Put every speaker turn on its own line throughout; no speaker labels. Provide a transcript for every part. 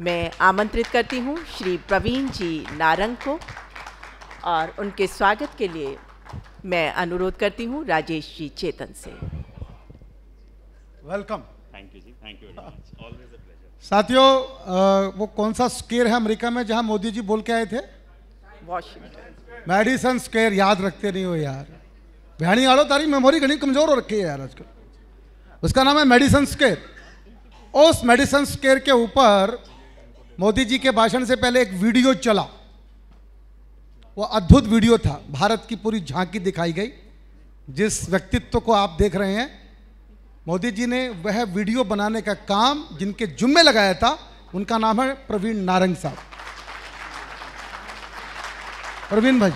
मैं आमंत्रित करती हूँ श्री प्रवीण जी नारंग को और उनके स्वागत के लिए मैं अनुरोध करती हूँ राजेश जी चेतन से वेलकम थैंक यू जी थैंक यू साथियों वो कौन सा स्केयर है अमेरिका में जहाँ मोदी जी बोल के आए थे वॉशिंगटन मेडिसन स्केयर याद रखते नहीं हो यार भैणी आड़ो तारी मेमोरी घनी कमजोर हो रखी है यार आजकल उसका नाम है मेडिसन स्केयर उस मेडिसन स्केयर के ऊपर मोदी जी के भाषण से पहले एक वीडियो चला वो अद्भुत वीडियो था भारत की पूरी झांकी दिखाई गई जिस व्यक्तित्व को आप देख रहे हैं मोदी जी ने वह वीडियो बनाने का काम जिनके जुम्मे लगाया था उनका नाम है प्रवीण नारंग साहब प्रवीण भाई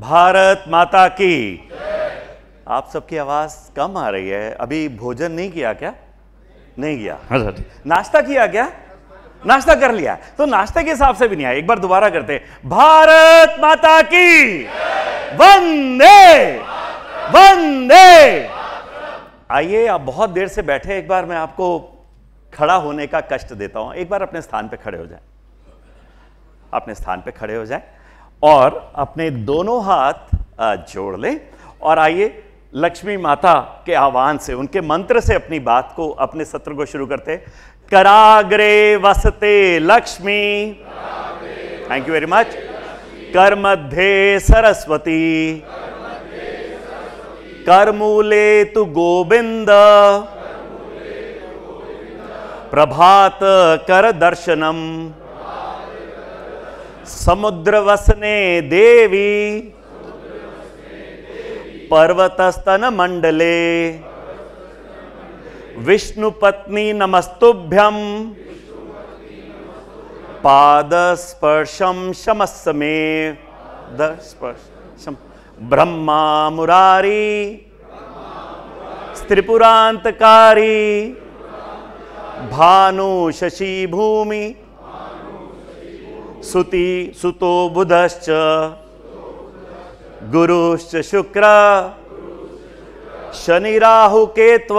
भारत माता की आप सबकी आवाज कम आ रही है अभी भोजन नहीं किया क्या नहीं किया हाँ नाश्ता किया क्या नाश्ता कर लिया तो नाश्ते के हिसाब से भी नहीं आया एक बार दोबारा करते भारत माता की वंदे वंदे आइए आप बहुत देर से बैठे एक बार मैं आपको खड़ा होने का कष्ट देता हूं एक बार अपने स्थान पे खड़े हो जाए अपने स्थान पे खड़े हो जाए और अपने दोनों हाथ जोड़ लें और आइए लक्ष्मी माता के आह्वान से उनके मंत्र से अपनी बात को अपने सत्र को शुरू करते कराग्रे वसते Lakshmi thank you very much कर मध्य सरस्वती कर्मूले तु गोविंद प्रभात कर दर्शनम समुद्रवसने देवी पर्वतस्तन मंडले विष्णुपत्नी नमस्तुभ्यम पादस्पर्शम शमस्मे दर्शम ब्रह्मा मुरारी त्रिपुरांतकारी भानु शशि भूमि सुति सुतो बुधश्च गुरुश्च शुक्र शनि राहु शनिराहुकेत्व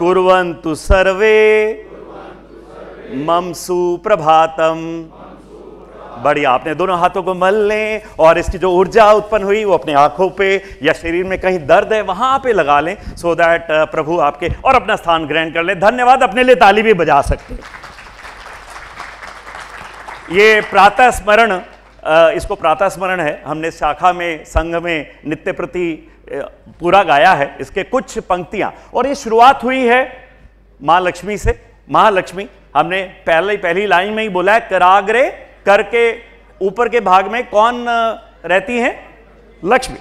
कुर्वन्तु सर्वे मम सुप्रभातम बढ़िया आपने दोनों हाथों को मल लें और इसकी जो ऊर्जा उत्पन्न हुई वो अपने आंखों पे या शरीर में कहीं दर्द है वहां पे लगा लें सो so दैट प्रभु आपके और अपना स्थान ग्रहण कर लें धन्यवाद अपने लिए ताली भी बजा सकते हैं ये प्रातः स्मरण इसको प्रातः स्मरण है हमने शाखा में संघ में नित्य प्रति पूरा गाया है इसके कुछ पंक्तियां और ये शुरुआत हुई है माँ लक्ष्मी से महालक्ष्मी हमने पहले पहली लाइन में ही बोला है कराग्रे कर के ऊपर के भाग में कौन रहती हैं लक्ष्मी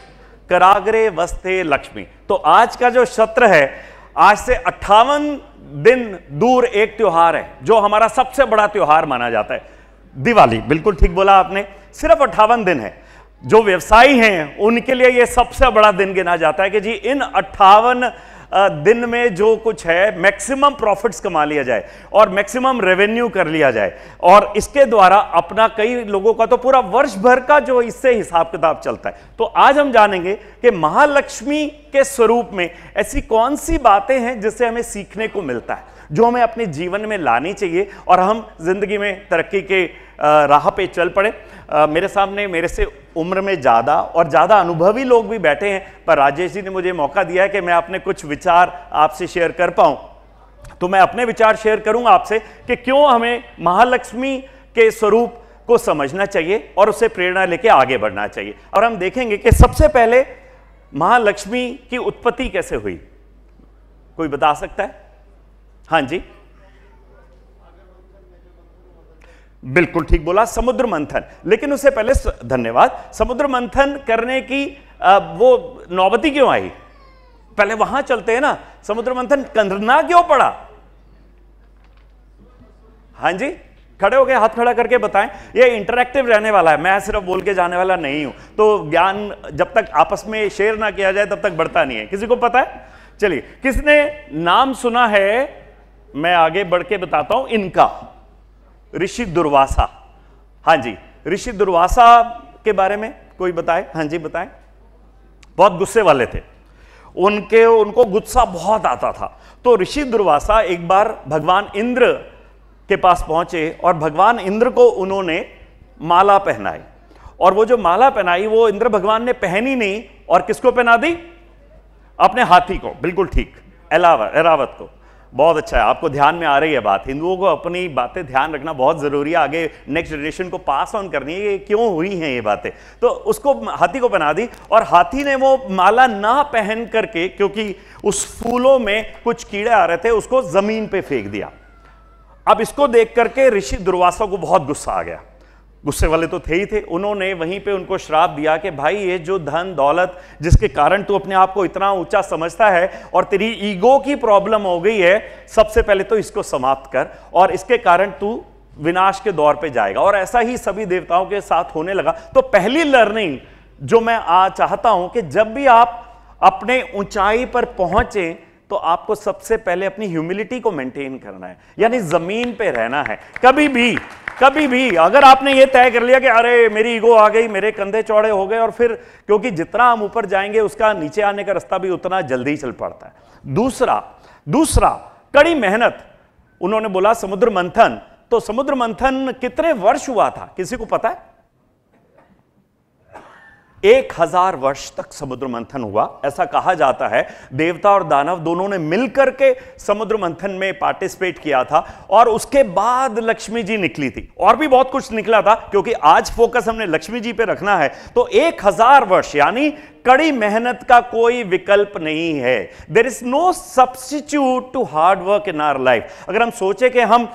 कराग्रे वस्ते लक्ष्मी तो आज का जो सत्र है आज से अट्ठावन दिन दूर एक त्योहार है जो हमारा सबसे बड़ा त्योहार माना जाता है दिवाली बिल्कुल ठीक बोला आपने सिर्फ अट्ठावन दिन है जो व्यवसायी हैं उनके लिए ये सबसे बड़ा दिन गिना जाता है कि जी इन अट्ठावन दिन में जो कुछ है मैक्सिमम प्रॉफिट्स कमा लिया जाए और मैक्सिमम रेवेन्यू कर लिया जाए और इसके द्वारा अपना कई लोगों का तो पूरा वर्ष भर का जो इससे हिसाब किताब चलता है तो आज हम जानेंगे कि महालक्ष्मी के स्वरूप में ऐसी कौन सी बातें हैं जिससे हमें सीखने को मिलता है जो हमें अपने जीवन में लानी चाहिए और हम जिंदगी में तरक्की के राह पे चल पड़े मेरे सामने मेरे से उम्र में ज़्यादा और ज़्यादा अनुभवी लोग भी बैठे हैं पर राजेश जी ने मुझे मौका दिया है कि मैं अपने कुछ विचार आपसे शेयर कर पाऊँ तो मैं अपने विचार शेयर करूँगा आपसे कि क्यों हमें महालक्ष्मी के स्वरूप को समझना चाहिए और उससे प्रेरणा लेके आगे बढ़ना चाहिए और हम देखेंगे कि सबसे पहले महालक्ष्मी की उत्पत्ति कैसे हुई कोई बता सकता है हाँ जी बिल्कुल ठीक बोला समुद्र मंथन लेकिन उससे पहले धन्यवाद समुद्र मंथन करने की आ, वो नौबती क्यों आई पहले वहां चलते हैं ना समुद्र मंथन कंधना क्यों पड़ा हां जी खड़े हो गए हाथ खड़ा करके बताएं ये इंटरेक्टिव रहने वाला है मैं सिर्फ बोल के जाने वाला नहीं हूं तो ज्ञान जब तक आपस में शेयर ना किया जाए तब तक बढ़ता नहीं है किसी को पता है चलिए किसने नाम सुना है मैं आगे बढ़ के बताता हूं इनका ऋषि दुर्वासा हाँ जी ऋषि दुर्वासा के बारे में कोई बताए हाँ जी बताएं बहुत गुस्से वाले थे उनके उनको गुस्सा बहुत आता था तो ऋषि दुर्वासा एक बार भगवान इंद्र के पास पहुंचे और भगवान इंद्र को उन्होंने माला पहनाई और वो जो माला पहनाई वो इंद्र भगवान ने पहनी नहीं और किसको पहना दी अपने हाथी को बिल्कुल ठीक एलावत एरावत को बहुत अच्छा है आपको ध्यान में आ रही है बात हिंदुओं को अपनी बातें ध्यान रखना बहुत ज़रूरी है आगे नेक्स्ट जनरेशन को पास ऑन करनी है ये क्यों हुई हैं ये बातें तो उसको हाथी को बना दी और हाथी ने वो माला ना पहन करके क्योंकि उस फूलों में कुछ कीड़े आ रहे थे उसको ज़मीन पर फेंक दिया अब इसको देख करके ऋषि दुर्वासा को बहुत गुस्सा आ गया गुस्से वाले तो थे ही थे उन्होंने वहीं पे उनको श्राप दिया कि भाई ये जो धन दौलत जिसके कारण तू अपने आप को इतना ऊंचा समझता है और तेरी ईगो की प्रॉब्लम हो गई है सबसे पहले तो इसको समाप्त कर और इसके कारण तू विनाश के दौर पे जाएगा और ऐसा ही सभी देवताओं के साथ होने लगा तो पहली लर्निंग जो मैं आ चाहता हूं कि जब भी आप अपने ऊंचाई पर पहुंचे तो आपको सबसे पहले अपनी ह्यूमिलिटी को मेंटेन करना है यानी जमीन पे रहना है कभी भी कभी भी अगर आपने ये तय कर लिया कि अरे मेरी ईगो आ गई मेरे कंधे चौड़े हो गए और फिर क्योंकि जितना हम ऊपर जाएंगे उसका नीचे आने का रास्ता भी उतना जल्दी ही चल पड़ता है दूसरा दूसरा कड़ी मेहनत उन्होंने बोला समुद्र मंथन तो समुद्र मंथन कितने वर्ष हुआ था किसी को पता है एक हजार वर्ष तक समुद्र मंथन हुआ ऐसा कहा जाता है देवता और दानव दोनों ने मिलकर के समुद्र मंथन में पार्टिसिपेट किया था और उसके बाद लक्ष्मी जी निकली थी और भी बहुत कुछ निकला था क्योंकि आज फोकस हमने लक्ष्मी जी पे रखना है तो एक हजार वर्ष यानी कड़ी मेहनत का कोई विकल्प नहीं है there is no substitute to hard work in our life अगर हम सोचे कि हम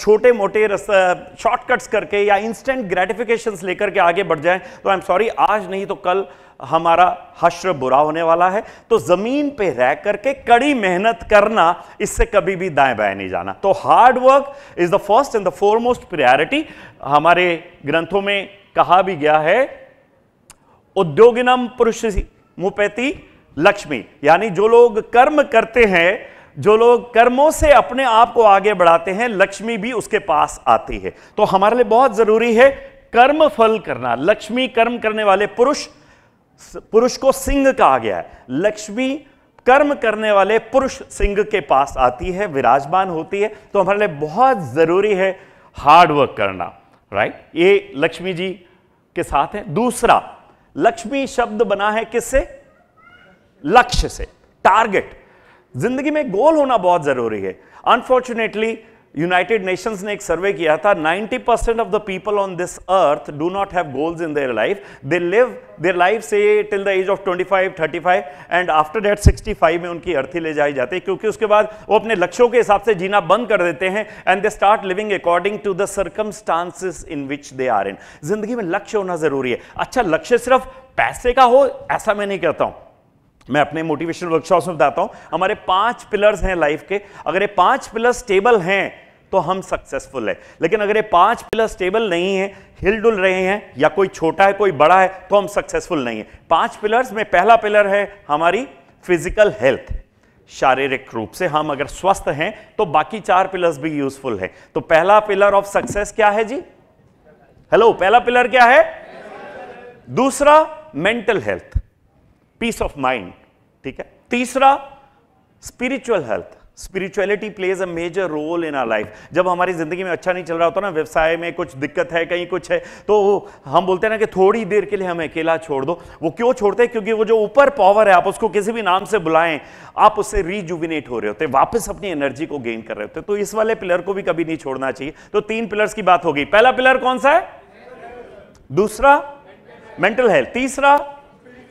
छोटे मोटे शॉर्टकट्स करके या इंस्टेंट ग्रेटिफिकेशन लेकर के आगे बढ़ जाएं तो आई एम सॉरी आज नहीं तो कल हमारा हश्र बुरा होने वाला है तो जमीन पे रह करके कड़ी मेहनत करना इससे कभी भी दाएं बाएं नहीं जाना तो hard work is the first and the foremost priority हमारे ग्रंथों में कहा भी गया है उद्योगिनम पुरुष मुपेति लक्ष्मी यानी जो लोग कर्म करते हैं जो लोग कर्मों से अपने आप को आगे बढ़ाते हैं लक्ष्मी भी उसके पास आती है तो हमारे लिए बहुत जरूरी है कर्म फल करना लक्ष्मी कर्म करने वाले पुरुष पुरुष को सिंह कहा गया है लक्ष्मी कर्म करने वाले पुरुष सिंह के पास आती है विराजमान होती है तो हमारे लिए बहुत जरूरी है हार्डवर्क करना राइट ये लक्ष्मी जी के साथ है दूसरा लक्ष्मी शब्द बना है किससे लक्ष्य से टारगेट जिंदगी में गोल होना बहुत जरूरी है अनफॉर्चुनेटली यूनाइटेड नेशंस ने एक सर्वे किया था 90 percent of the people on this earth do not have goals in their life they live their life say till the age of 25, 35 and after that 65 में उनकी अर्थी ले जाई जाती है क्योंकि उसके बाद वो अपने लक्ष्यों के हिसाब से जीना बंद कर देते हैं and they start living according to the circumstances in which they are in जिंदगी में लक्ष्य होना जरूरी है अच्छा लक्ष्य सिर्फ पैसे का हो ऐसा मैं नहीं कहता हूं मैं अपने मोटिवेशनल वर्कशॉप में बताता हूं हमारे पांच पिलर्स हैं लाइफ के अगर ये पांच पिलर्स स्टेबल हैं तो हम सक्सेसफुल है लेकिन अगर ये पांच पिलर स्टेबल नहीं है हिलडुल रहे हैं या कोई छोटा है कोई बड़ा है तो हम सक्सेसफुल नहीं है पांच पिलर्स में पहला पिलर है हमारी फिजिकल हेल्थ शारीरिक रूप से हम अगर स्वस्थ हैं तो बाकी चार पिलर्स भी यूजफुल है तो पहला पिलर ऑफ सक्सेस क्या है जी हेलो पहला पिलर क्या है दूसरा mental health peace of mind ठीक है तीसरा spiritual health spirituality plays a major role in our life जब हमारी ज़िंदगी में अच्छा नहीं चल रहा होता ना व्यवसाय में कुछ दिक्कत है कहीं कुछ है तो हम बोलते हैं ना कि थोड़ी देर के लिए हम अकेला छोड़ दो वो क्यों छोड़ते हैं क्योंकि वो जो ऊपर पावर है आप उसको किसी भी नाम से बुलाएं आप उससे रिजुविनेट हो रहे होते वापस अपनी एनर्जी को गेन कर रहे होते तो इस वाले पिलर को भी कभी नहीं छोड़ना चाहिए तो तीन पिलर्स की बात होगी पहला पिलर कौन सा है दूसरा मेंटल हेल्थ तीसरा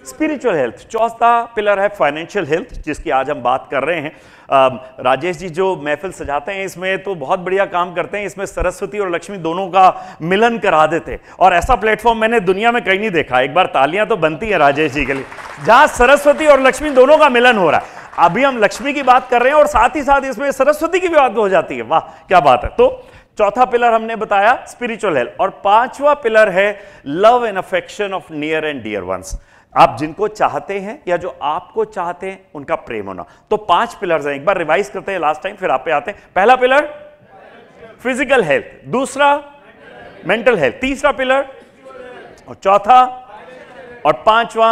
स्पिरिचुअल हेल्थ चौथा पिलर है फाइनेंशियल हेल्थ जिसकी आज हम बात कर रहे हैं राजेश जी जो महफिल सजाते हैं इसमें तो बहुत बढ़िया काम करते हैं इसमें सरस्वती और लक्ष्मी दोनों का मिलन करा देते और ऐसा प्लेटफॉर्म मैंने दुनिया में कहीं नहीं देखा एक बार तालियां तो बनती हैं राजेश जी के लिए जहां सरस्वती और लक्ष्मी दोनों का मिलन हो रहा है अभी हम लक्ष्मी की बात कर रहे हैं और साथ ही साथ इसमें सरस्वती की भी बात हो जाती है वाह क्या बात है तो चौथा पिलर हमने बताया स्पिरिचुअल हेल्थ और पांचवा पिलर है love and affection of near and dear ones आप जिनको चाहते हैं या जो आपको चाहते हैं उनका प्रेम होना तो पांच पिलर्स हैं एक बार रिवाइज करते हैं लास्ट टाइम फिर आप पे आते हैं पहला पिलर फिजिकल हेल्थ दूसरा मेंटल हेल्थ तीसरा पिलर और चौथा और पांचवा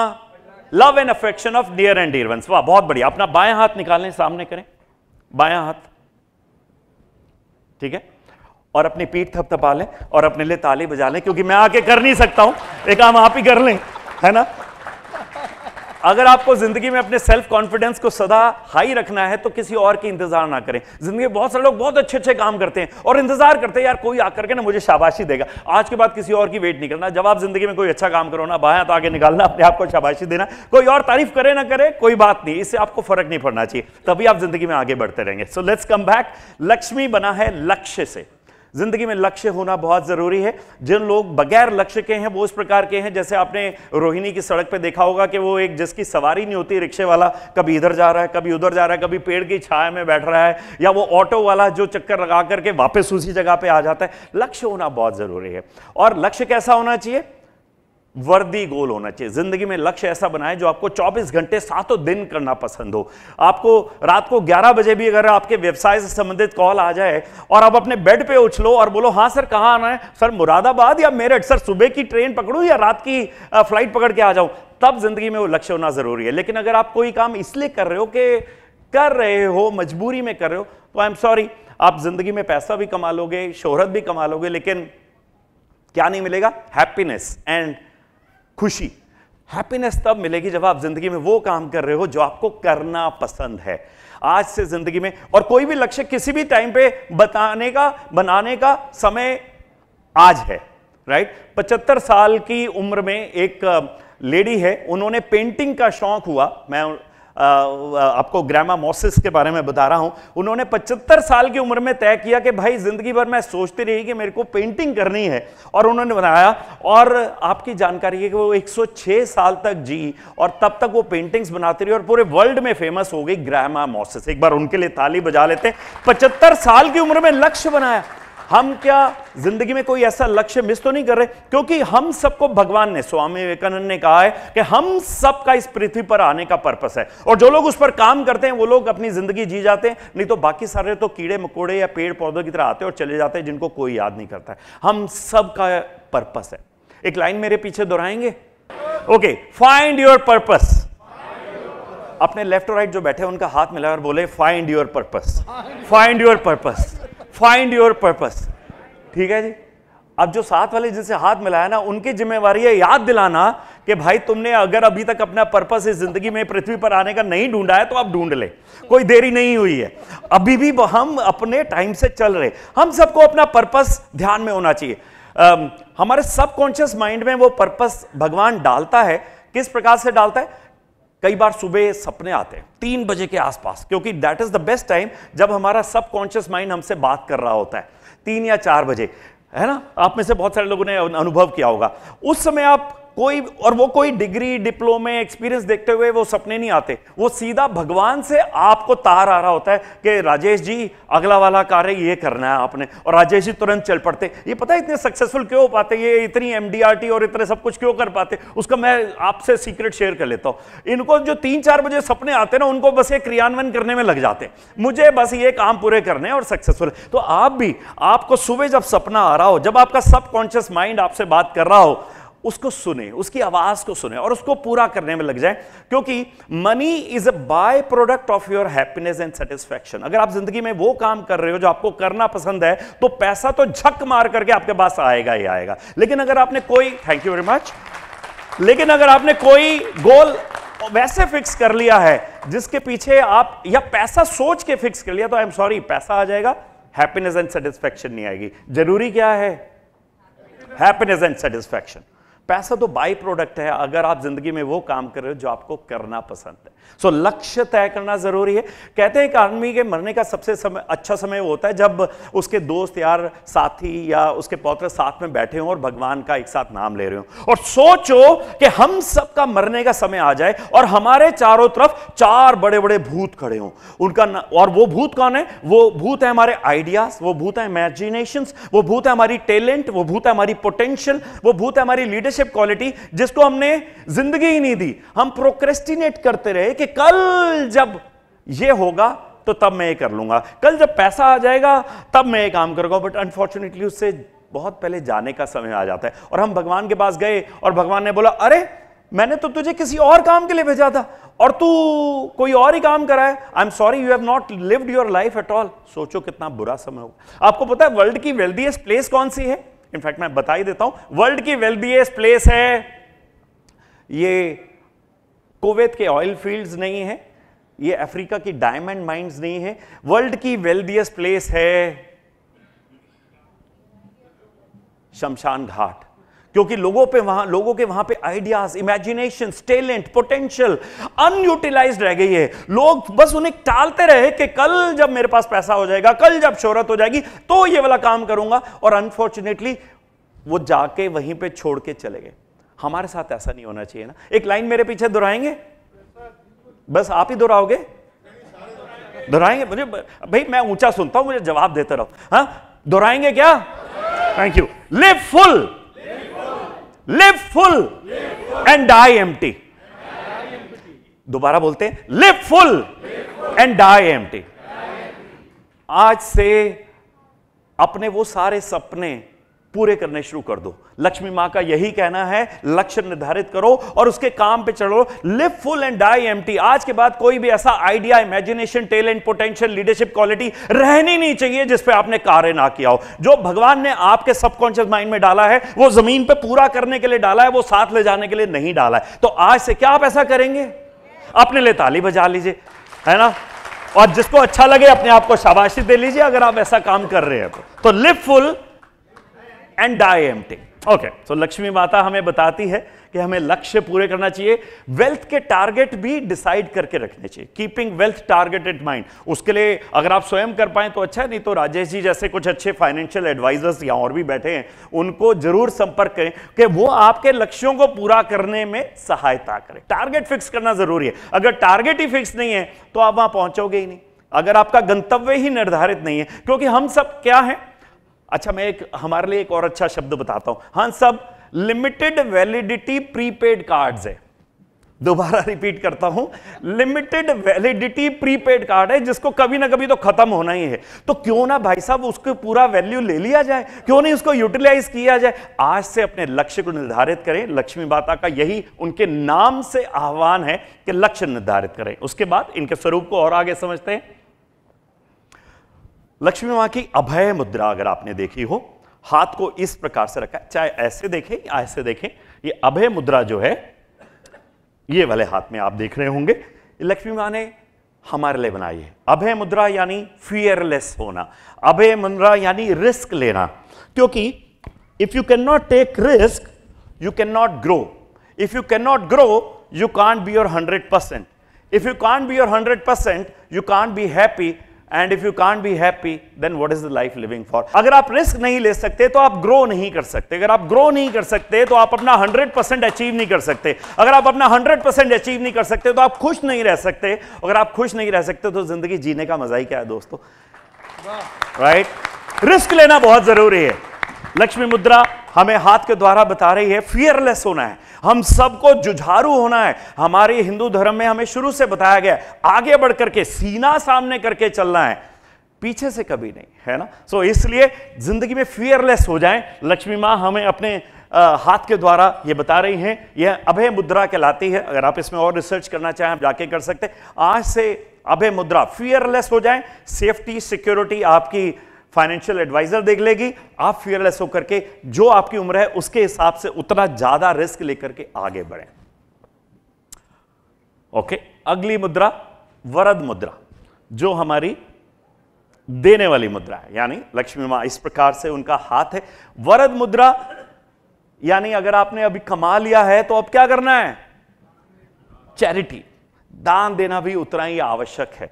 love and affection of dear and dear ones वाह बहुत बढ़िया अपना बाया हाथ निकालें सामने करें बाया हाथ ठीक है और अपनी पीठ थपथपा लें और अपने लिए ताली बजा लें क्योंकि मैं आके कर नहीं सकता हूं एक काम आप ही कर लें है ना अगर आपको जिंदगी में अपने सेल्फ कॉन्फिडेंस को सदा हाई रखना है तो किसी और की इंतजार ना करें जिंदगी में बहुत सारे लोग बहुत अच्छे अच्छे काम करते हैं और इंतजार करते हैं यार कोई आकर के ना मुझे शाबाशी देगा आज के बाद किसी और की वेट नहीं करना जब आप जिंदगी में कोई अच्छा काम करो ना बाया तो आगे निकालना अपने आपको शाबाशी देना कोई और तारीफ करे ना करे कोई बात नहीं इससे आपको फर्क नहीं पड़ना चाहिए तभी आप जिंदगी में आगे बढ़ते रहेंगे so let's come back Lakshmi बना है लक्ष्य से जिंदगी में लक्ष्य होना बहुत जरूरी है जिन लोग बगैर लक्ष्य के हैं वो इस प्रकार के हैं जैसे आपने रोहिणी की सड़क पे देखा होगा कि वो एक जिसकी सवारी नहीं होती रिक्शे वाला कभी इधर जा रहा है कभी उधर जा रहा है कभी पेड़ की छाया में बैठ रहा है या वो ऑटो वाला जो चक्कर लगा करके वापस उसी जगह पर आ जाता है लक्ष्य होना बहुत जरूरी है और लक्ष्य कैसा होना चाहिए वर्दी गोल होना चाहिए जिंदगी में लक्ष्य ऐसा बनाए जो आपको 24 घंटे सातों दिन करना पसंद हो आपको रात को 11 बजे भी अगर आपके व्यवसाय से संबंधित कॉल आ जाए और आप अपने बेड पे उछलो और बोलो हाँ सर कहाँ आना है सर मुरादाबाद या मेरठ सर सुबह की ट्रेन पकड़ू या रात की फ्लाइट पकड़ के आ जाऊं तब जिंदगी में वो लक्ष्य होना जरूरी है लेकिन अगर आप कोई काम इसलिए कर रहे हो कि कर रहे हो मजबूरी में कर रहे हो तो आई एम सॉरी आप जिंदगी में पैसा भी कमा लोगे शोहरत भी कमा लोगे लेकिन क्या नहीं मिलेगा हैप्पीनेस एंड खुशी हैप्पीनेस तब मिलेगी जब आप जिंदगी में वो काम कर रहे हो जो आपको करना पसंद है आज से जिंदगी में और कोई भी लक्ष्य किसी भी टाइम पे बताने का बनाने का समय आज है राइट पचहत्तर साल की उम्र में एक लेडी है उन्होंने पेंटिंग का शौक हुआ मैं आपको ग्रामा मोसिस के बारे में बता रहा हूं उन्होंने 75 साल की उम्र में तय किया कि भाई जिंदगी भर मैं सोचती रही कि मेरे को पेंटिंग करनी है और उन्होंने बनाया और आपकी जानकारी है कि वो 106 साल तक जी और तब तक वो पेंटिंग्स बनाती रही और पूरे वर्ल्ड में फेमस हो गई ग्रामा मोसिस एक बार उनके लिए ताली बजा लेते हैं पचहत्तर साल की उम्र में लक्ष्य बनाया हम क्या जिंदगी में कोई ऐसा लक्ष्य मिस तो नहीं कर रहे क्योंकि हम सबको भगवान ने स्वामी विवेकानंद ने कहा है कि हम सबका इस पृथ्वी पर आने का पर्पस है और जो लोग उस पर काम करते हैं वो लोग अपनी जिंदगी जी जाते हैं नहीं तो बाकी सारे तो कीड़े मकोड़े या पेड़ पौधों की तरह आते और चले जाते हैं जिनको कोई याद नहीं करता हम सबका पर्पस है एक लाइन मेरे पीछे दोहराएंगे ओके फाइंड योर पर्पस अपने लेफ्ट और राइट जो बैठे उनका हाथ मिलाकर बोले find your purpose find your purpose find your purpose ठीक है जी अब जो साथ वाले जिनसे हाथ मिलाया ना उनकी जिम्मेवारी है याद दिलाना कि भाई तुमने अगर अभी तक अपना पर्पस इस जिंदगी में पृथ्वी पर आने का नहीं ढूंढा है तो आप ढूंढ ले कोई देरी नहीं हुई है अभी भी हम अपने टाइम से चल रहे हम सबको अपना पर्पस ध्यान में होना चाहिए हमारे सबकॉन्शियस माइंड में वो पर्पस भगवान डालता है किस प्रकार से डालता है कई बार सुबह सपने आते हैं तीन बजे के आसपास क्योंकि that is the best time जब हमारा सबकॉन्शियस माइंड हमसे बात कर रहा होता है तीन या चार बजे है ना आप में से बहुत सारे लोगों ने अनुभव किया होगा उस समय आप कोई और वो कोई डिग्री डिप्लोमे एक्सपीरियंस देखते हुए वो सपने नहीं आते वो सीधा भगवान से आपको तार आ रहा होता है कि राजेश जी अगला वाला कार्य ये करना है आपने और राजेश जी तुरंत चल पड़ते ये पता है इतने सक्सेसफुल क्यों हो पाते ये इतनी एम और इतने सब कुछ क्यों कर पाते उसका मैं आपसे सीक्रेट शेयर कर लेता हूँ इनको जो तीन चार बजे सपने आते ना उनको बस ये क्रियान्वयन करने में लग जाते मुझे बस ये काम पूरे करने और सक्सेसफुल तो आप भी आपको सुबह जब सपना आ रहा हो जब आपका सबकॉन्शियस माइंड आपसे बात कर रहा हो उसको सुने उसकी आवाज को सुने और उसको पूरा करने में लग जाए क्योंकि money is a by product of your happiness and satisfaction अगर आप जिंदगी में वो काम कर रहे हो जो आपको करना पसंद है तो पैसा तो झक मार करके आपके पास आएगा ही आएगा लेकिन अगर आपने कोई थैंक यू वेरी मच लेकिन अगर आपने कोई गोल वैसे फिक्स कर लिया है जिसके पीछे आप या पैसा सोच के फिक्स कर लिया तो आई एम सॉरी पैसा आ जाएगा हैप्पीनेस एंड सेटिस्फेक्शन नहीं आएगी जरूरी क्या है हैप्पीनेस एंड सेटिस्फेक्शन पैसा तो बाई प्रोडक्ट है अगर आप जिंदगी में वो काम कर रहे हो जो आपको करना पसंद है सो so, लक्ष्य तय करना जरूरी है कहते हैं एक आदमी के मरने का सबसे समय अच्छा समय होता है जब उसके दोस्त यार साथी या उसके पौत्र साथ में बैठे हों और भगवान का एक साथ नाम ले रहे हो और सोचो कि हम सबका मरने का समय आ जाए और हमारे चारों तरफ चार बड़े बड़े भूत खड़े हों उनका और वो भूत कौन है वो भूत है हमारे आइडियाज वो भूत है इमेजिनेशन वो भूत है हमारी टैलेंट वो भूत है हमारी पोटेंशियल वो भूत है हमारी लीडरशिप लीडरशिप क्वालिटी जिसको हमने जिंदगी ही नहीं दी हम प्रोक्रेस्टिनेट करते रहे कि कल जब ये होगा तो तब मैं ये कर लूंगा कल जब पैसा आ जाएगा तब मैं ये काम करूंगा बट अनफॉर्चुनेटली उससे बहुत पहले जाने का समय आ जाता है और हम भगवान के पास गए और भगवान ने बोला अरे मैंने तो तुझे किसी और काम के लिए भेजा था और तू कोई और ही काम है I am sorry you have not lived your life at all सोचो कितना बुरा समय होगा आपको पता है वर्ल्ड की वेल्दीएस्ट प्लेस कौन सी है इनफैक्ट मैं बता ही देता हूं वर्ल्ड की वेल्दीएस्ट प्लेस है ये कोवेत के ऑयल फील्ड्स नहीं है ये अफ्रीका की डायमंड माइंस नहीं है वर्ल्ड की वेल्दीएस्ट प्लेस है शमशान घाट क्योंकि लोगों पे वहां लोगों के वहां पे ideas imagination talent potential unutilise रह गई है लोग बस उन्हें टालते रहे कि कल जब मेरे पास पैसा हो जाएगा कल जब शोहरत हो जाएगी तो ये वाला काम करूंगा और अनफॉर्चुनेटली वो जाके वहीं पे छोड़ के चले गए हमारे साथ ऐसा नहीं होना चाहिए ना एक लाइन मेरे पीछे दोहराएंगे बस आप ही दोहराओगे दोहराएंगे मुझे भाई मैं ऊंचा सुनता हूं मुझे जवाब देते रहो हाँ दोहराएंगे क्या thank you live full live full and die empty दोबारा बोलते हैं लिव फुल एंड डाई टी आज से अपने वो सारे सपने पूरे करने शुरू कर दो लक्ष्मी मां का यही कहना है लक्ष्य निर्धारित करो और उसके काम पे चढ़ो लिव फुल एंड डाई एम आज के बाद कोई भी ऐसा idea imagination talent potential leadership quality रहनी नहीं चाहिए जिस पे आपने कार्य ना किया हो जो भगवान ने आपके सबकॉन्शियस माइंड में डाला है वो जमीन पर पूरा करने के लिए डाला है वो साथ ले जाने के लिए नहीं डाला है तो आज से क्या आप ऐसा करेंगे अपने लिए ताली बजा लीजिए है ना और जिसको अच्छा लगे अपने आप को शाबाशी दे लीजिए अगर आप ऐसा काम कर रहे हैं तो लिव तो फुल एंड डाई टिंग ओके सो लक्ष्मी माता हमें बताती है कि हमें लक्ष्य पूरे करना चाहिए वेल्थ के टारगेट भी डिसाइड करके रखने चाहिए कीपिंग वेल्थ टारगेटेड माइंड उसके लिए अगर आप स्वयं कर पाए तो अच्छा है नहीं तो राजेश जी जैसे कुछ अच्छे फाइनेंशियल एडवाइजर्स या और भी बैठे हैं उनको जरूर संपर्क करें कि वो आपके लक्ष्यों को पूरा करने में सहायता करें टारगेट फिक्स करना जरूरी है अगर टारगेट ही फिक्स नहीं है तो आप वहां पहुंचोगे ही नहीं अगर आपका गंतव्य ही निर्धारित नहीं है क्योंकि हम सब क्या हैं अच्छा मैं एक हमारे लिए एक और अच्छा शब्द बताता हूं हां सब लिमिटेड वैलिडिटी प्रीपेड कार्ड्स है दोबारा रिपीट करता हूं लिमिटेड वैलिडिटी प्रीपेड कार्ड है जिसको कभी ना कभी तो खत्म होना ही है तो क्यों ना भाई साहब उसको पूरा वैल्यू ले लिया जाए क्यों नहीं उसको यूटिलाइज किया जाए आज से अपने लक्ष्य को निर्धारित करें लक्ष्मी माता का यही उनके नाम से आह्वान है कि लक्ष्य निर्धारित करें उसके बाद इनके स्वरूप को और आगे समझते हैं लक्ष्मी मां की अभय मुद्रा अगर आपने देखी हो हाथ को इस प्रकार से रखा चाहे ऐसे देखें या ऐसे देखें ये अभय मुद्रा जो है ये वाले हाथ में आप देख रहे होंगे लक्ष्मी मां ने हमारे लिए बनाई है अभय मुद्रा यानी फियरलेस होना अभय मुद्रा यानी रिस्क लेना क्योंकि if you can not take risk you can not grow if you can not grow you can't be your hundred percent if you can't be your hundred percent you can't be happy and if you can't be happy then what is the life living for अगर आप risk नहीं ले सकते तो आप grow नहीं कर सकते अगर आप ग्रो नहीं कर सकते तो आप अपना 100 परसेंट अचीव नहीं कर सकते अगर आप अपना 100 परसेंट अचीव नहीं कर सकते तो आप खुश नहीं रह सकते अगर आप खुश नहीं रह सकते तो जिंदगी जीने का मजा ही क्या है दोस्तों राइट right? रिस्क लेना बहुत जरूरी है लक्ष्मी मुद्रा हमें हाथ के द्वारा बता रही है फियरलेस होना है हम सबको जुझारू होना है हमारे हिंदू धर्म में हमें शुरू से बताया गया आगे बढ़ करके सीना सामने करके चलना है पीछे से कभी नहीं है ना सो so, इसलिए जिंदगी में फियरलेस हो जाएं लक्ष्मी माँ हमें अपने आ, हाथ के द्वारा ये बता रही हैं यह अभय मुद्रा कहलाती है अगर आप इसमें और रिसर्च करना चाहें आप जाके कर सकते हैं आज से अभय मुद्रा फियरलेस हो जाएं सेफ्टी सिक्योरिटी आपकी फाइनेंशियल एडवाइजर देख लेगी आप फियरलेस होकर के जो आपकी उम्र है उसके हिसाब से उतना ज्यादा रिस्क लेकर के आगे बढ़े ओके अगली मुद्रा वरद मुद्रा जो हमारी देने वाली मुद्रा है यानी लक्ष्मी मां इस प्रकार से उनका हाथ है वरद मुद्रा यानी अगर आपने अभी कमा लिया है तो अब क्या करना है चैरिटी दान देना भी उतना ही आवश्यक है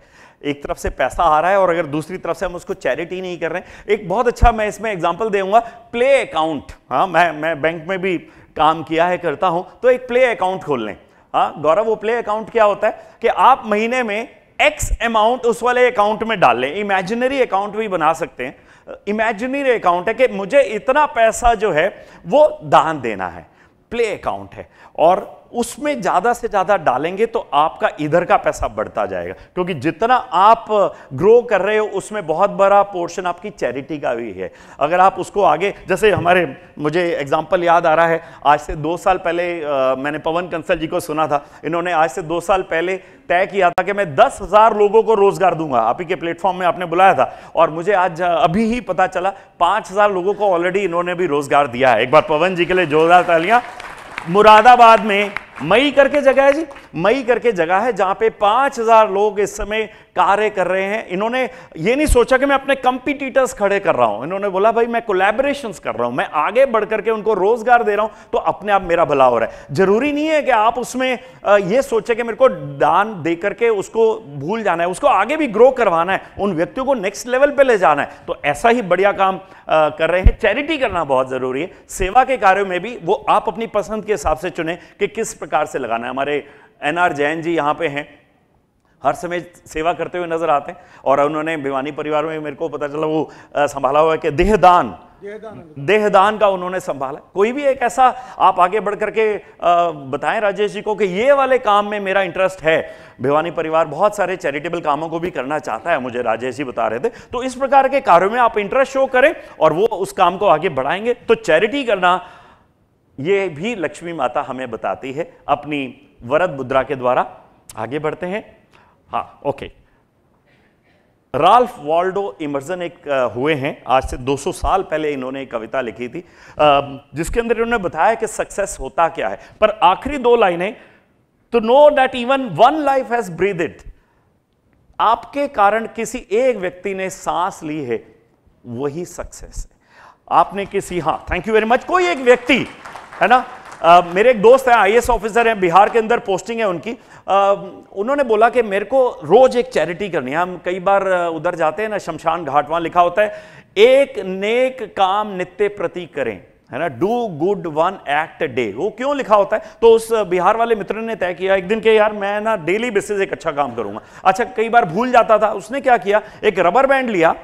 एक तरफ से पैसा आ रहा है और अगर दूसरी तरफ से हम उसको चैरिटी नहीं कर रहे हैं एक बहुत अच्छा मैं इसमें एग्जाम्पल दूंगा प्ले अकाउंट हाँ मैं मैं बैंक में भी काम किया है करता हूं तो एक प्ले अकाउंट खोल लें हाँ गौरव वो प्ले अकाउंट क्या होता है कि आप महीने में एक्स अमाउंट उस वाले अकाउंट में डाल लें इमेजिनरी अकाउंट भी बना सकते हैं इमेजिनरी अकाउंट है कि मुझे इतना पैसा जो है वो दान देना है प्ले अकाउंट है और उसमें ज़्यादा से ज़्यादा डालेंगे तो आपका इधर का पैसा बढ़ता जाएगा क्योंकि जितना आप ग्रो कर रहे हो उसमें बहुत बड़ा पोर्शन आपकी चैरिटी का भी है अगर आप उसको आगे जैसे हमारे मुझे एग्जाम्पल याद आ रहा है आज से दो साल पहले आ, मैंने पवन कंसल जी को सुना था इन्होंने आज से दो साल पहले तय किया था कि मैं दस हजार लोगों को रोजगार दूंगा आप ही के प्लेटफॉर्म में आपने बुलाया था और मुझे आज अभी ही पता चला पांच हजार लोगों को ऑलरेडी इन्होंने भी रोजगार दिया है एक बार पवन जी के लिए जोरदार तालियां मुरादाबाद में मई करके जगह है जी मई करके जगह है जहां पे 5000 लोग इस समय कार्य कर रहे हैं इन्होंने ये नहीं सोचा कि मैं अपने कंपिटिटर्स खड़े कर रहा हूं इन्होंने बोला भाई मैं कोलेबरेशन कर रहा हूं मैं आगे बढ़ करके उनको रोजगार दे रहा हूं तो अपने आप मेरा भला हो रहा है जरूरी नहीं है कि आप उसमें यह सोचे कि मेरे को दान दे करके उसको भूल जाना है उसको आगे भी ग्रो करवाना है उन व्यक्तियों को नेक्स्ट लेवल पर ले जाना है तो ऐसा ही बढ़िया काम कर रहे हैं चैरिटी करना बहुत जरूरी है सेवा के कार्यों में भी वो आप अपनी पसंद के हिसाब से चुने कि किस प्रकार से लगाना है हमारे एन आर जैन जी यहाँ पे हैं हर समय सेवा करते हुए नजर आते हैं और उन्होंने भिवानी परिवार में मेरे को पता चला वो संभाला हुआ है कि देहदान देहदान का उन्होंने संभाला कोई भी एक ऐसा आप आगे बढ़ करके बताएं राजेश जी को कि ये वाले काम में मेरा इंटरेस्ट है भिवानी परिवार बहुत सारे चैरिटेबल कामों को भी करना चाहता है मुझे राजेश जी बता रहे थे तो इस प्रकार के कार्यों में आप इंटरेस्ट शो करें और वो उस काम को आगे बढ़ाएंगे तो चैरिटी करना ये भी लक्ष्मी माता हमें बताती है अपनी वरद मुद्रा के द्वारा आगे बढ़ते हैं हाँ ओके राल्फ वाल्डो इमर्जन एक आ, हुए हैं आज से 200 साल पहले इन्होंने एक कविता लिखी थी आ, जिसके अंदर इन्होंने बताया कि सक्सेस होता क्या है पर आखिरी दो लाइनें तो know that even one life has breathe it आपके कारण किसी एक व्यक्ति ने सांस ली है वही सक्सेस है आपने किसी हाँ थैंक यू वेरी मच कोई एक व्यक्ति है ना मेरे एक दोस्त हैं आईएएस ऑफिसर हैं बिहार के अंदर पोस्टिंग है उनकी उन्होंने बोला कि मेरे को रोज एक चैरिटी करनी है हम कई बार उधर जाते हैं ना शमशान घाट वहां लिखा होता है एक नेक काम नित्य प्रति करें है ना do good one act day वो क्यों लिखा होता है तो उस बिहार वाले मित्र ने तय किया एक दिन के यार मैं ना डेली बेसिस एक अच्छा काम करूंगा अच्छा कई बार भूल जाता था उसने क्या किया एक रबर बैंड लिया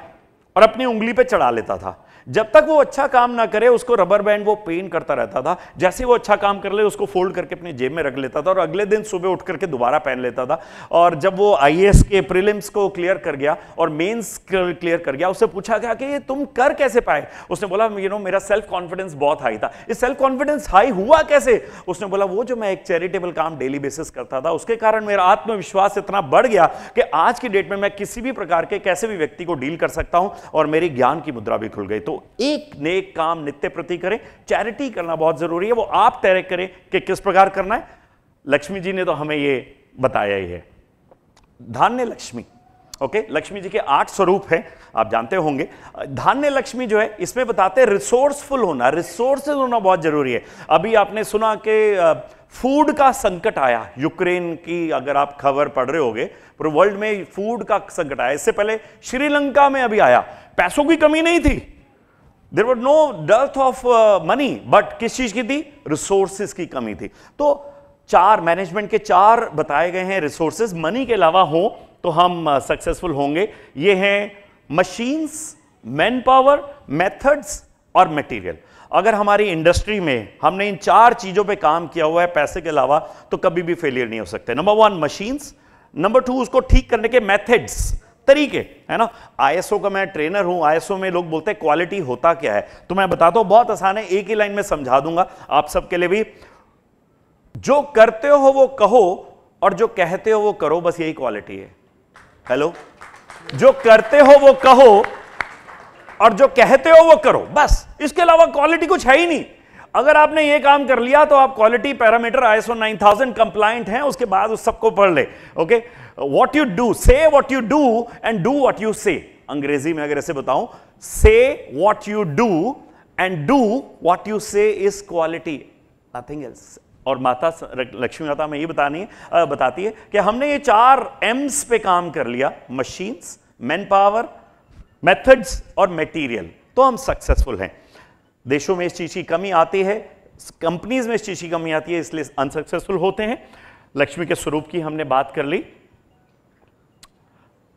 और अपनी उंगली पे चढ़ा लेता था जब तक वो अच्छा काम ना करे उसको रबर बैंड वो पेन करता रहता था जैसे वो अच्छा काम कर ले उसको फोल्ड करके अपनी जेब में रख लेता था और अगले दिन सुबह उठ करके दोबारा पहन लेता था और जब वो आई के प्रिलिम्स को क्लियर कर गया और मेन्स क्लियर कर गया उससे पूछा गया कि ये तुम कर कैसे पाए उसने बोला यू नो मेरा सेल्फ कॉन्फिडेंस बहुत हाई था इस सेल्फ कॉन्फिडेंस हाई हुआ कैसे उसने बोला वो जो मैं एक चैरिटेबल काम डेली बेसिस करता था उसके कारण मेरा आत्मविश्वास इतना बढ़ गया कि आज की डेट में मैं किसी भी प्रकार के कैसे भी व्यक्ति को डील कर सकता हूं और मेरी ज्ञान की मुद्रा भी खुल गई तो तो एक नेक काम नित्य प्रति करें चैरिटी करना बहुत जरूरी है वो आप तय करें कि किस प्रकार करना है लक्ष्मी जी ने तो हमें ये बताया ही है धान्य लक्ष्मी ओके लक्ष्मी जी के आठ स्वरूप हैं आप जानते होंगे धान्य लक्ष्मी जो है इसमें बताते हैं रिसोर्सफुल होना रिसोर्सेज होना बहुत जरूरी है अभी आपने सुना कि फूड का संकट आया यूक्रेन की अगर आप खबर पढ़ रहे होगे गए वर्ल्ड में फूड का संकट आया इससे पहले श्रीलंका में अभी आया पैसों की कमी नहीं थी there was no dearth of money but किस चीज़ की थी रिसोर्सिस की कमी थी तो चार मैनेजमेंट के चार बताए गए हैं रिसोर्सिस मनी के अलावा हो तो हम सक्सेसफुल uh, होंगे ये हैं मशीन्स मैन पावर मैथड्स और मटेरियल अगर हमारी इंडस्ट्री में हमने इन चार चीज़ों पे काम किया हुआ है पैसे के अलावा तो कभी भी फेलियर नहीं हो सकते number one machines number two उसको ठीक करने के मेथड्स तरीके है ना आईएसओ का मैं ट्रेनर हूं आईएसओ में लोग बोलते हैं क्वालिटी होता क्या है तो मैं बताता हूं बहुत आसान है एक ही लाइन में समझा दूंगा आप सबके लिए भी जो करते हो वो कहो और जो कहते हो वो करो बस यही क्वालिटी है हेलो जो करते हो वो कहो और जो कहते हो वो करो बस इसके अलावा क्वालिटी कुछ है ही नहीं अगर आपने ये काम कर लिया तो आप क्वालिटी पैरामीटर आईएसओ 9000 कंप्लाइंट हैं उसके बाद उस सबको पढ़ ले okay what you do say what you do and do what you say अंग्रेजी में अगर ऐसे बताऊं say what you do and do what you say is quality nothing else और माता लक्ष्मी माता में ये बतानी है, बताती है कि हमने ये चार एम्स पे काम कर लिया मशीन्स मैन पावर मेथड्स और मेटीरियल तो हम सक्सेसफुल हैं देशों में इस चीज़ की कमी आती है कंपनीज में इस चीज़ की कमी आती है इसलिए अनसक्सेसफुल होते हैं लक्ष्मी के स्वरूप की हमने बात कर ली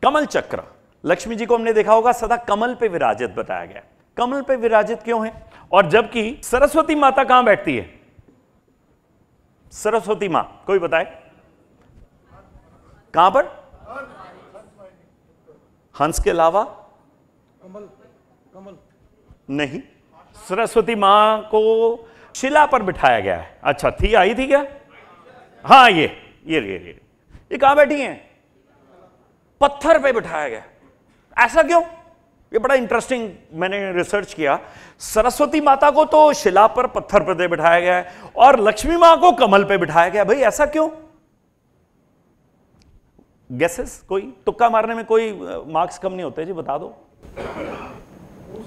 कमल चक्र लक्ष्मी जी को हमने देखा होगा सदा कमल पे विराजित बताया गया कमल पे विराजित क्यों है और जबकि सरस्वती माता कहां बैठती है सरस्वती मां कोई बताए कहां पर हंस के अलावा कमल कमल नहीं सरस्वती माँ को शिला पर बिठाया गया है अच्छा थी आई थी क्या हाँ ये ये ये ये ये कहाँ बैठी हैं पत्थर पे बिठाया गया ऐसा क्यों ये बड़ा इंटरेस्टिंग मैंने रिसर्च किया सरस्वती माता को तो शिला पर पत्थर पर बिठाया गया है और लक्ष्मी माँ को कमल पे बिठाया गया भाई ऐसा क्यों गैसेस कोई तुक्का मारने में कोई मार्क्स कम नहीं होते जी बता दो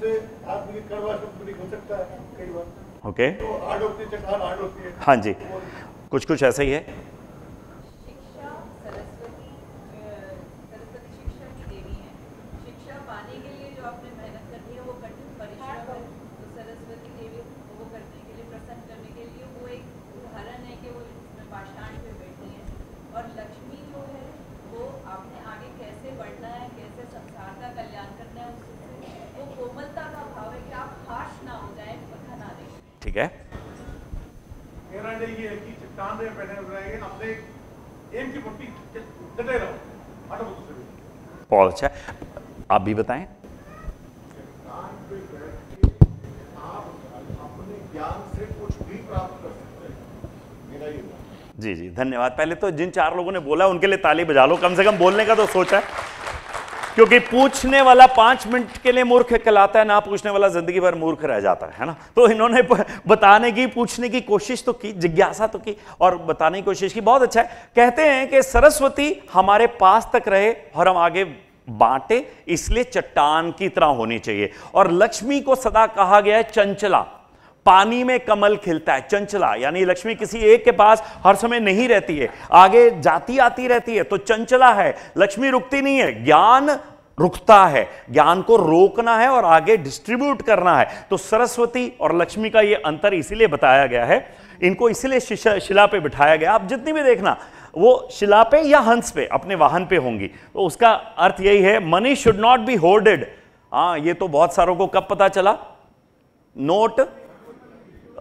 आदमी हो सकता है कई बार ओके okay. तो आड़ होती है हाँ जी कुछ कुछ ऐसा ही है बहुत अच्छा आप भी बताएं जी जी धन्यवाद पहले तो जिन चार लोगों ने बोला उनके लिए ताली बजा लो कम से कम बोलने का तो सोचा है क्योंकि पूछने वाला पांच मिनट के लिए मूर्ख कहलाता है ना पूछने वाला जिंदगी भर मूर्ख रह जाता है है ना तो इन्होंने बताने की पूछने की कोशिश तो की जिज्ञासा तो की और बताने की कोशिश की बहुत अच्छा है कहते हैं कि सरस्वती हमारे पास तक रहे और हम आगे बांटे इसलिए चट्टान की तरह होनी चाहिए और लक्ष्मी को सदा कहा गया है चंचला पानी में कमल खिलता है चंचला यानी लक्ष्मी किसी एक के पास हर समय नहीं रहती है आगे जाती आती रहती है तो चंचला है लक्ष्मी रुकती नहीं है ज्ञान रुकता है ज्ञान को रोकना है और आगे डिस्ट्रीब्यूट करना है तो सरस्वती और लक्ष्मी का यह अंतर इसीलिए बताया गया है इनको इसीलिए शिला पे बिठाया गया आप जितनी भी देखना वो शिला पे या हंस पे अपने वाहन पे होंगी तो उसका अर्थ यही है money should not be hoarded हाँ ये तो बहुत सारों को कब पता चला नोट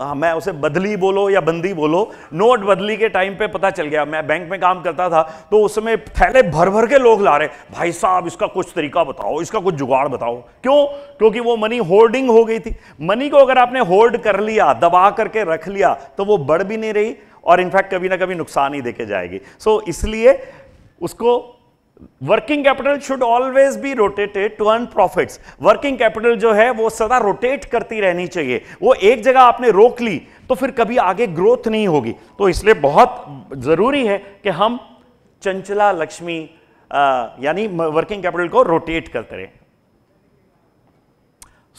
हाँ, मैं उसे बदली बोलो या बंदी बोलो नोट बदली के टाइम पे पता चल गया मैं बैंक में काम करता था तो उसमें थैले भर भर के लोग ला रहे भाई साहब इसका कुछ तरीका बताओ इसका कुछ जुगाड़ बताओ क्यों क्योंकि वो मनी होर्डिंग हो गई थी मनी को अगर आपने होल्ड कर लिया दबा करके रख लिया तो वो बढ़ भी नहीं रही और इनफैक्ट कभी ना कभी नुकसान ही देके जाएगी सो so, इसलिए उसको working capital should always be rotated to earn profits working capital जो है वो सदा रोटेट करती रहनी चाहिए वो एक जगह आपने रोक ली तो फिर कभी आगे ग्रोथ नहीं होगी तो इसलिए बहुत जरूरी है कि हम चंचला लक्ष्मी यानी वर्किंग कैपिटल को रोटेट करते रहे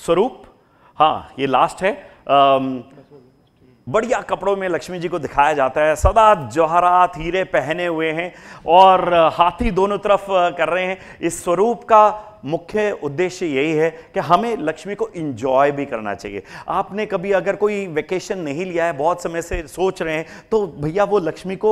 स्वरूप हाँ ये लास्ट है आ, बढ़िया कपड़ों में लक्ष्मी जी को दिखाया जाता है सदा जवाहरात हीरे पहने हुए हैं और हाथी दोनों तरफ कर रहे हैं इस स्वरूप का मुख्य उद्देश्य यही है कि हमें लक्ष्मी को इंजॉय भी करना चाहिए आपने कभी अगर कोई वेकेशन नहीं लिया है बहुत समय से सोच रहे हैं तो भैया वो लक्ष्मी को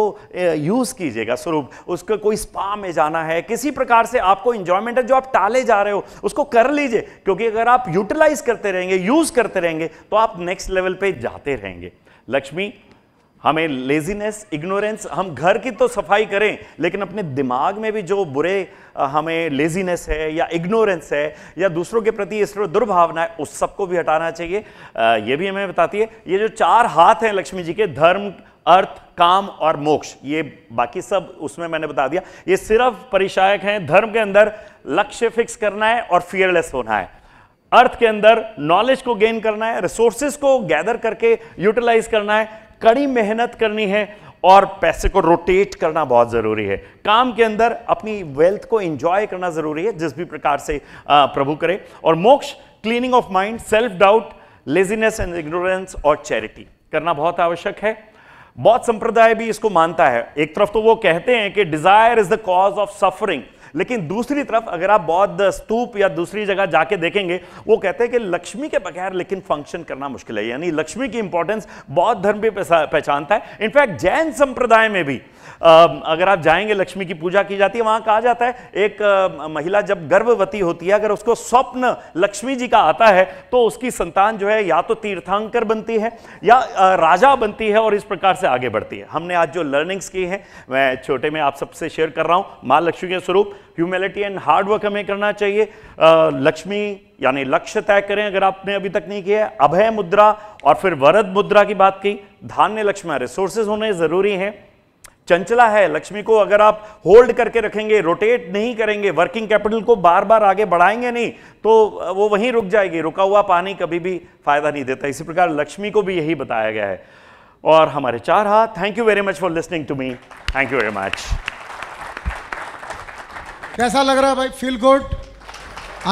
यूज़ कीजिएगा स्वरूप उसको कोई स्पा में जाना है किसी प्रकार से आपको इंजॉयमेंट है जो आप टाले जा रहे हो उसको कर लीजिए क्योंकि अगर आप यूटिलाइज करते रहेंगे यूज़ करते रहेंगे तो आप नेक्स्ट लेवल पर जाते रहेंगे लक्ष्मी हमें लेजीनेस इग्नोरेंस हम घर की तो सफाई करें लेकिन अपने दिमाग में भी जो बुरे हमें लेजीनेस है या इग्नोरेंस है या दूसरों के प्रति इस दुर्भावना है उस सबको भी हटाना चाहिए यह ये भी हमें बताती है ये जो चार हाथ हैं लक्ष्मी जी के धर्म अर्थ काम और मोक्ष ये बाकी सब उसमें मैंने बता दिया ये सिर्फ परिशायक हैं धर्म के अंदर लक्ष्य फिक्स करना है और फियरलेस होना है अर्थ के अंदर नॉलेज को गेन करना है रिसोर्सेस को गैदर करके यूटिलाइज करना है कड़ी मेहनत करनी है और पैसे को रोटेट करना बहुत ज़रूरी है काम के अंदर अपनी वेल्थ को एंजॉय करना ज़रूरी है जिस भी प्रकार से प्रभु करे और मोक्ष cleaning of mind self doubt laziness and ignorance और चैरिटी करना बहुत आवश्यक है बहुत संप्रदाय भी इसको मानता है एक तरफ तो वो कहते हैं कि desire is the cause of suffering लेकिन दूसरी तरफ अगर आप बौद्ध स्तूप या दूसरी जगह जाके देखेंगे वो कहते हैं कि लक्ष्मी के बगैर लेकिन फंक्शन करना मुश्किल है यानी लक्ष्मी की इंपॉर्टेंस बौद्ध धर्म भी पहचानता है इनफैक्ट जैन संप्रदाय में भी अगर आप जाएंगे लक्ष्मी की पूजा की जाती है वहां कहा जाता है एक महिला जब गर्भवती होती है अगर उसको स्वप्न लक्ष्मी जी का आता है तो उसकी संतान जो है या तो तीर्थांकर बनती है या राजा बनती है और इस प्रकार से आगे बढ़ती है हमने आज जो लर्निंग्स की हैं मैं छोटे में आप सबसे शेयर कर रहा हूं माँ लक्ष्मी के स्वरूप ह्यूमिलिटी एंड हार्डवर्क हमें करना चाहिए लक्ष्मी यानी लक्ष्य तय करें अगर आपने अभी तक नहीं किया अभय मुद्रा और फिर वरद मुद्रा की बात की धान्य लक्ष्मी रिसोर्सेज होने जरूरी हैं चंचला है लक्ष्मी को अगर आप होल्ड करके रखेंगे रोटेट नहीं करेंगे वर्किंग कैपिटल को बार बार आगे बढ़ाएंगे नहीं तो वो वहीं रुक जाएगी रुका हुआ पानी कभी भी फायदा नहीं देता इसी प्रकार लक्ष्मी को भी यही बताया गया है और हमारे चार हाथ thank you very much for listening to me thank you very much कैसा लग रहा है भाई फील गुड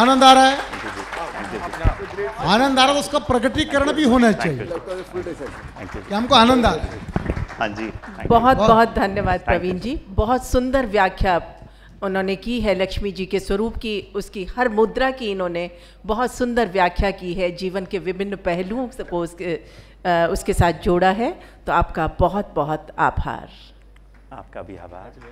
आनंद आ रहा है आनंद आ रहा तो उसका प्रकटीकरण भी होना चाहिए कि हमको आनंद आ रहा है हाँ जी बहुत बहुत धन्यवाद प्रवीण जी बहुत सुंदर व्याख्या उन्होंने की है लक्ष्मी जी के स्वरूप की उसकी हर मुद्रा की इन्होंने बहुत सुंदर व्याख्या की है जीवन के विभिन्न पहलुओं को उसके उसके साथ जोड़ा है तो आपका बहुत बहुत आभार आपका भी आभार